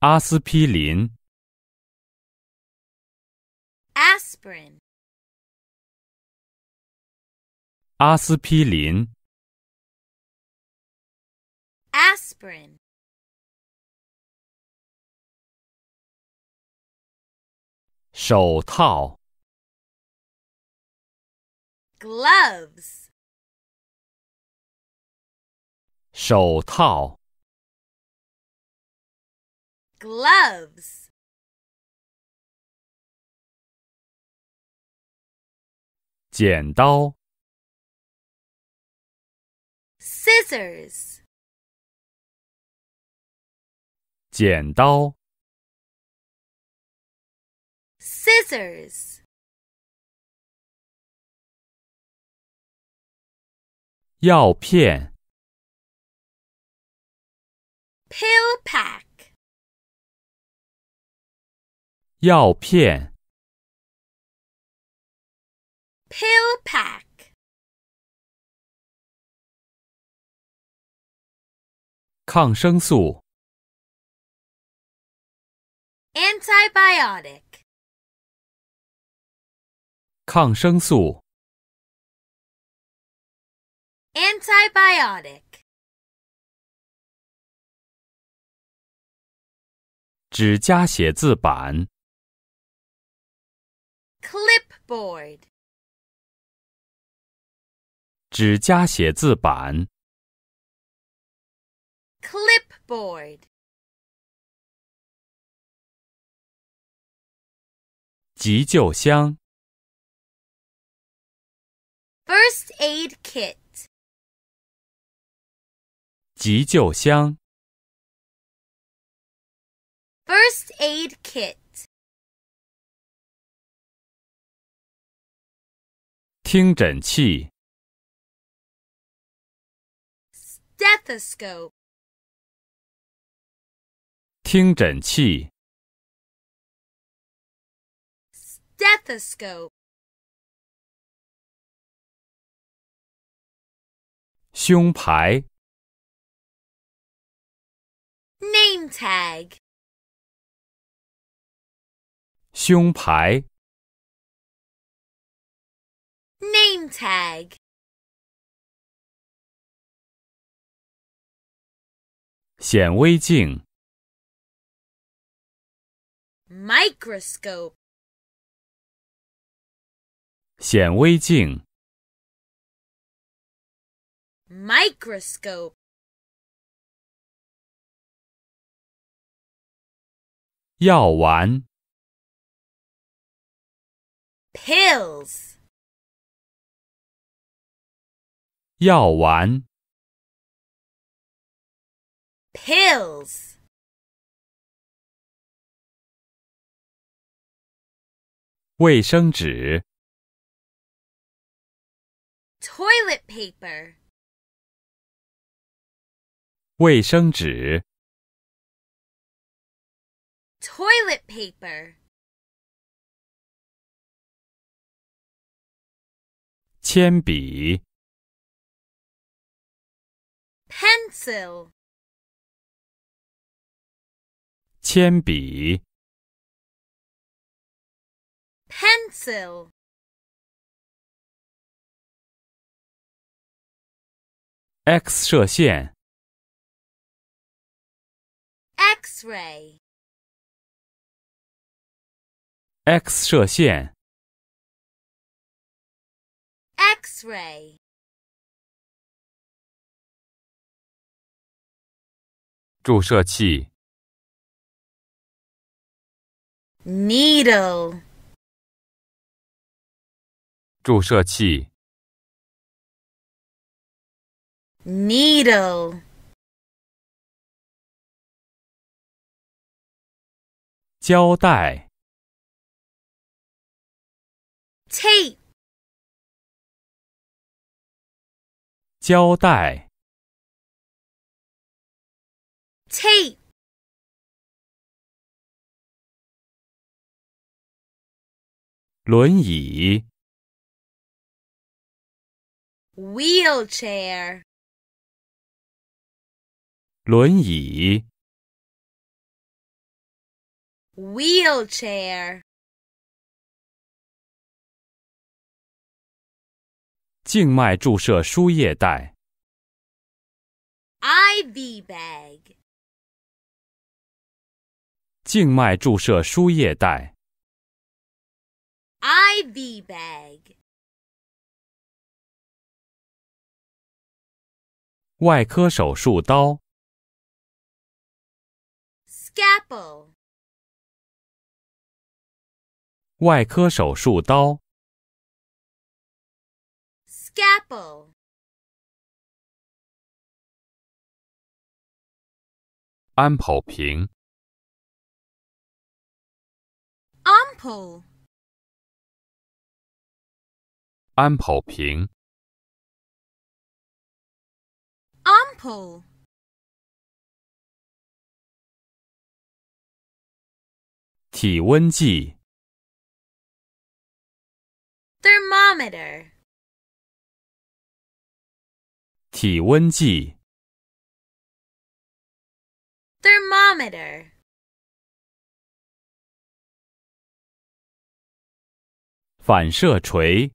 阿司匹林 aspirin aspirin 手套 gloves 手套 gloves. scissors 剪刀 scissors pill pack 药片，pill pack，抗生素，antibiotic，抗生素，antibiotic，指甲写字板。clipboard. 指甲写字板 clipboard. first aid kit. 急救箱 first aid kit. 听诊器 stethoscope 听诊器 stethoscope 胸牌 name tag 胸牌 name tag microscope 显微镜 microscope 药丸 pills 药丸 pills toilet paper 卫生纸 toilet paper 铅笔 pencil 铅笔 pencil，X 射线 X-ray X 射线 X-ray 注射器，needle。注射器，needle。胶带，tape。胶带。tape，轮椅，wheelchair，轮椅，wheelchair，静脉注射输液袋，IV bag。静脉注射输液袋。IV bag。外科手术刀。Scalpel。外科手术刀。Scalpel。安跑瓶。Sample 安跑瓶 Ample 体温计 Thermometer 体温计 Thermometer 反射锤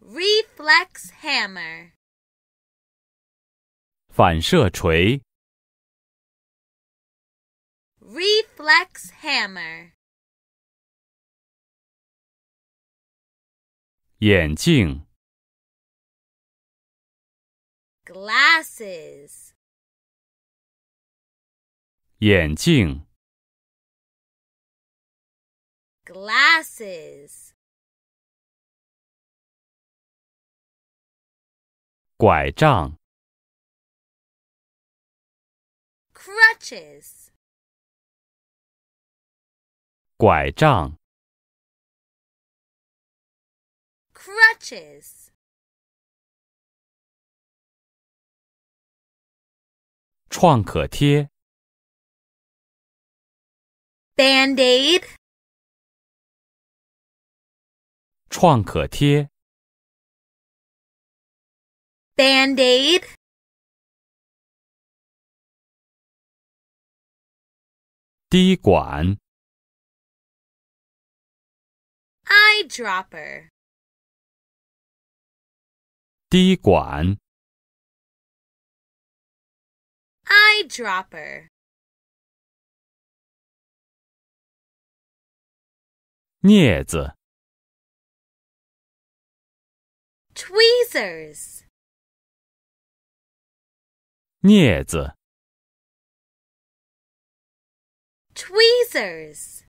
reflex hammer 反射锤 reflex hammer 眼镜 glasses 眼镜 glasses. 拐杖 crutches crutches band-aid 创可贴，Bandaid，滴管，Eyedropper，滴管，Eyedropper，镊子。tweezers. 镊子 tweezers.